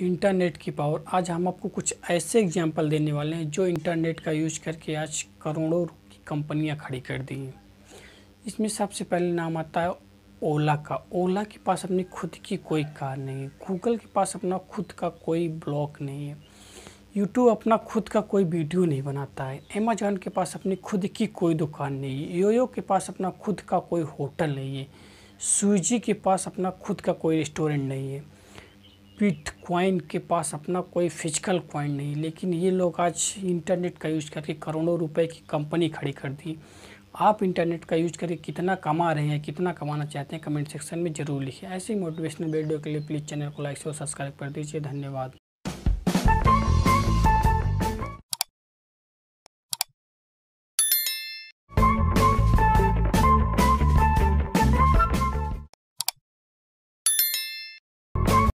internet की power आज हम आपको कुछ ऐसे एग्जाम्पल देने वाले हैं जो इंटरनेट का यूज करके आज करोड़ों की कंपनियां खड़ी कर दी हैं इसमें सबसे पहले नाम आता है ओला का ओला के पास अपनी खुद की कोई कार नहीं है गूगल के पास अपना खुद का कोई ब्लॉग नहीं है यूट्यूब अपना खुद का कोई वीडियो नहीं बनाता है अमेजॉन के पास अपनी खुद की कोई दुकान नहीं है योयो के पास अपना खुद का कोई होटल नहीं है स्विजी के पास अपना खुद का कोई रेस्टोरेंट नहीं है बिट क्वाइन के पास अपना कोई फिजिकल क्वाइन नहीं लेकिन ये लोग आज इंटरनेट का यूज़ करके करोड़ों रुपए की कंपनी खड़ी कर दी आप इंटरनेट का यूज़ करके कितना कमा रहे हैं कितना कमाना चाहते हैं कमेंट सेक्शन में ज़रूर लिखिए ऐसे ही मोटिवेशनल वीडियो के लिए प्लीज़ चैनल को लाइक और सब्सक्राइब कर दीजिए धन्यवाद